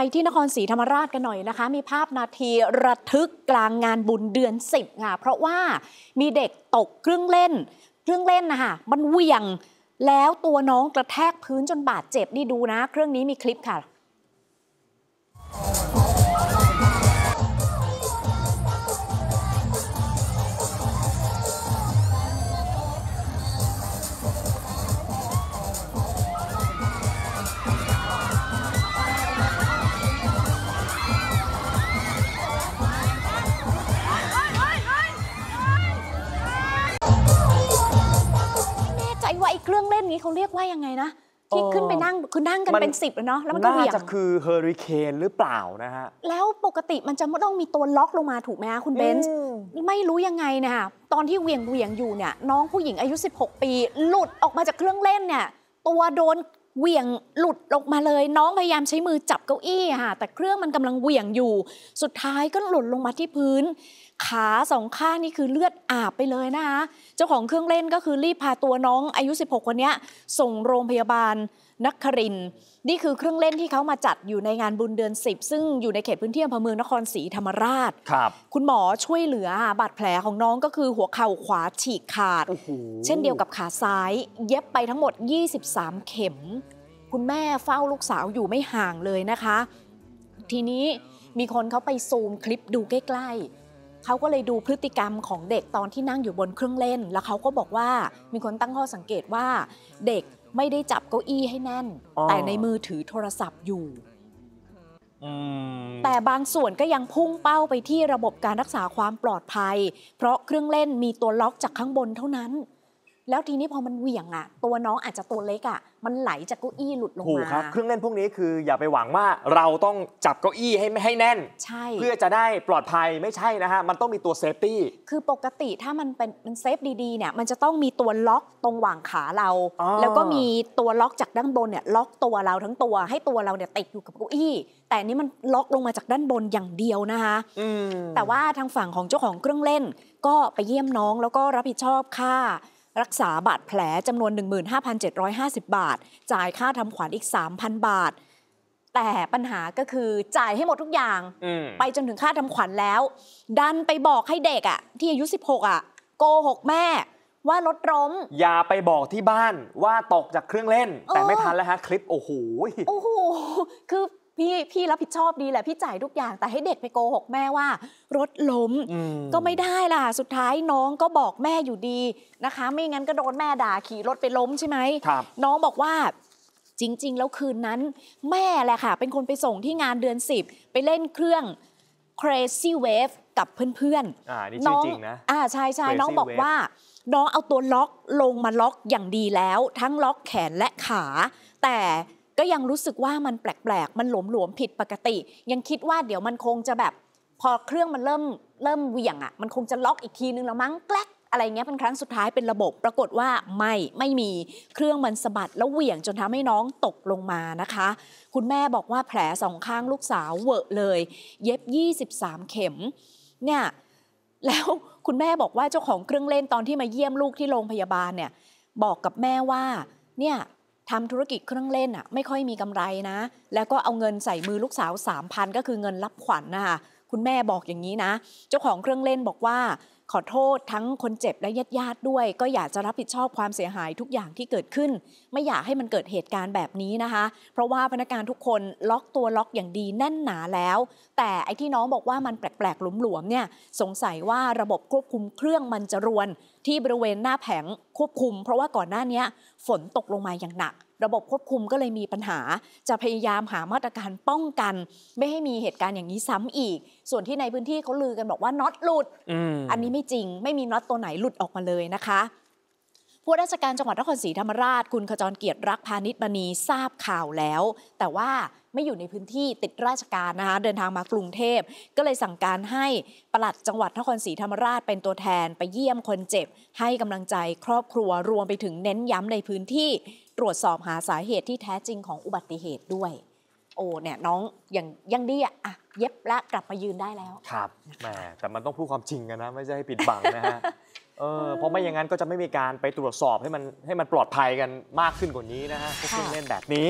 ไปที่นครศรีธรรมราชกันหน่อยนะคะ มีภาพนาทีระทึกกลางงานบุญเดือน 10ค่ะเพราะว่ามีเด็กตกเครื่องเล่น เครื่องเล่นนะคะมันเวียง แล้วตัวน้องกระแทกพื้นจนบาดเจ็บ นี่ดูนะ เครื่องนี้มีคลิปค่ะไอ้เครื่องเล่นนี้เขาเรียกว่ายังไงนะที่ขึ้นไปนั่งคือนั่งกันเป็นสิบเนาะแล้วมันก็เหวี่ยงน่าจะคือเฮอริเคนหรือเปล่านะฮะ แล้วปกติมันจะไม่ต้องมีตัวล็อกลงมาถูกไหมคะคุณเบนซ์ ไม่รู้ยังไงนะตอนที่เหวี่ยงเหวี่ยงอยู่เนี่ยน้องผู้หญิงอายุ 16 ปี หลุดออกมาจากเครื่องเล่นเนี่ย ตัวโดนเหวี่ยงหลุดลงมาเลย น้องพยายามใช้มือจับเก้าอี้ค่ะ แต่เครื่องมันกำลังเหวี่ยงอยู่ สุดท้ายก็หล่นลงมาที่พื้น ขาสองข้างนี่คือเลือดอาบไปเลยนะคะเจ้าของเครื่องเล่นก็คือรีบพาตัวน้องอายุ 16คนนี้ส่งโรงพยาบาลนักครินนี่คือเครื่องเล่นที่เขามาจัดอยู่ในงานบุญเดือน10ซึ่งอยู่ในเขตพื้นที่อำเภอเมืองนครศรีธรรมราชครับ คุณหมอช่วยเหลือบาดแผลของน้องก็คือหัวเข่าขวาฉีกขาด เช่นเดียวกับขาซ้าย เย็บไปทั้งหมด 23 เข็ม คุณแม่เฝ้าลูกสาวอยู่ไม่ห่างเลยนะคะ ทีนี้มีคนเขาไปซูมคลิปดูใกล้ๆเขาก็เลยดูพฤติกรรมของเด็กตอนที่นั่งอยู่บนเครื่องเล่น แล้วเขาก็บอกว่ามีคนตั้งข้อสังเกตว่าเด็กไม่ได้จับเก้าอี้ให้แน่น แต่ในมือถือโทรศัพท์อยู่ แต่บางส่วนก็ยังพุ่งเป้าไปที่ระบบการรักษาความปลอดภัย เพราะเครื่องเล่นมีตัวล็อกจากข้างบนเท่านั้นแล้วทีนี้พอมันเหวี่ยงอ่ะตัวน้องอาจจะตัวเล็ก อ่ะ มันไหลจากเก้าอี้หลุดลงถูกครับเครื่องเล่นพวกนี้คือ อย่าไปหวังว่าเราต้องจับเก้าอี้ให้ไม่ให้แน่น ใช่ เพื่อจะได้ปลอดภัยไม่ใช่นะฮะมันต้องมีตัวเซฟตี้คือปกติถ้ามันเป็นมันเซฟดีๆเนี่ย มันจะต้องมีตัวล็อกตรงหว่างขาเรา แล้วก็มีตัวล็อกจากด้านบนเนี่ยล็อกตัวเราทั้งตัวให้ตัวเราเนี่ยติดอยู่กับเก้าอี้ แต่นี้มันล็อกลงมาจากด้านบนอย่างเดียวนะคะแต่ว่าทางฝั่งของเจ้าของเครื่องเล่นก็ไปเยี่ยมน้องแล้วก็รับผิดชอบค่ารักษาบาดแผลจำนวน 15,750 บาท จ่ายค่าทำขวัญอีก 3,000 บาท แต่ปัญหาก็คือจ่ายให้หมดทุกอย่างไปจนถึงค่าทำขวัญแล้ว ดันไปบอกให้เด็กอะ่ะที่อายุ 16อะ่ะโกหกแม่ว่ารถล้ม อย่าไปบอกที่บ้านว่าตกจากเครื่องเล่น แต่ไม่ทันแล้วฮะคลิปโอ้โหโอ้โหคือพี่พี่รับผิดชอบดีแหละ พี่จ่ายทุกอย่างแต่ให้เด็กไปโกหกแม่ว่า รถล้มก็ไม่ได้ล่ะสุดท้ายน้องก็บอกแม่อยู่ดีนะคะ ไม่งั้นก็โดนแม่ด่าขี่รถไปล้มใช่ไหมน้องบอกว่าจริงๆ แล้วคืนนั้นแม่แหละค่ะ เป็นคนไปส่งที่งานเดือน10ไปเล่นเครื่อง Crazy Wave กับเพื่อนๆน้องอ่า ใช่ใช่น้องบอกว่าน้องเอาตัวล็อกลงมาล็อกอย่างดีแล้ว ทั้งล็อกแขนและขา แต่ก็ยังรู้สึกว่ามันแปลกๆมันหลวมๆผิดปกติ ยังคิดว่าเดี๋ยวมันคงจะแบบพอเครื่องมันเริ่มเริ่มเหวี่ยงอะ่ะมันคงจะล็อกอีกทีนึงแล้วมั้งแกลกอะไรเงี้ยเป็นครั้งสุดท้ายเป็นระบบ ปรากฏว่าไม่ไม่มีเครื่องมันสะบัดแล้วเหวี่ยงจนทำให้น้องตกลงมานะคะ คุณแม่บอกว่าแผลสองข้างลูกสาวเวอะเลย เย็บ 23 เข็มเนี่ยแล้วคุณแม่บอกว่าเจ้าของเครื่องเล่นตอนที่มาเยี่ยมลูกที่โรงพยาบาลเนี่ยบอกกับแม่ว่าเนี่ยทำธุรกิจเครื่องเล่นอะไม่ค่อยมีกำไรนะ แล้วก็เอาเงินใส่มือลูกสาว3ามพันก็คือเงินรับขวัญนนะคะคุณแม่บอกอย่างนี้นะ เจ้าของเครื่องเล่นบอกว่าขอโทษทั้งคนเจ็บและญาติญาติด้วย ก็อยากจะรับผิดชอบความเสียหายทุกอย่างที่เกิดขึ้น ไม่อยากให้มันเกิดเหตุการณ์แบบนี้นะคะ เพราะว่าพนักงานทุกคนล็อกตัวล็อกอย่างดีแน่นหนาแล้ว แต่ไอ้ที่น้องบอกว่ามันแปลกๆหลุมๆเนี่ยสงสัยว่าระบบควบคุมเครื่องมันจะรวนที่บริเวณหน้าแผงควบคุม เพราะว่าก่อนหน้านี้ฝนตกลงมาอย่างหนัก ระบบควบคุมก็เลยมีปัญหา จะพยายามหามาตรการป้องกัน ไม่ให้มีเหตุการณ์อย่างนี้ซ้ำอีก ส่วนที่ในพื้นที่เขาลือกันบอกว่าน็อตหลุดออันนี้ไม่จริง ไม่มีน็อตตัวไหนหลุดออกมาเลยนะคะผู้ราชการจังหวัดนครศรีธรรมราช คุณขจรเกียรติรักพาณิชย์มณีทราบข่าวแล้ว แต่ว่าไม่อยู่ในพื้นที่ติดราชการนะคะเดินทางมากรุงเทพก็เลยสั่งการให้ปลัดจังหวัดนครศรีธรรมราชเป็นตัวแทนไปเยี่ยมคนเจ็บ ให้กำลังใจครอบครัวรวมไปถึงเน้นย้ำในพื้นที่ตรวจสอบหาสาเหตุที่แท้จริงของอุบัติเหตุด้วย โอ้เนี่ยน้องอย่างยังดีอะเย็บและกลับมายืนได้แล้วครับแหมแต่มันต้องพูดความจริงกันนะ ไม่ใช่ให้ปิดบังนะฮะเออเพราะไม่อย่างนั้นก็จะไม่มีการไปตรวจสอบให้มันให้มันปลอดภัยกันมากขึ้นกว่านี้นะฮะพวกเ่เล่นแบบนี้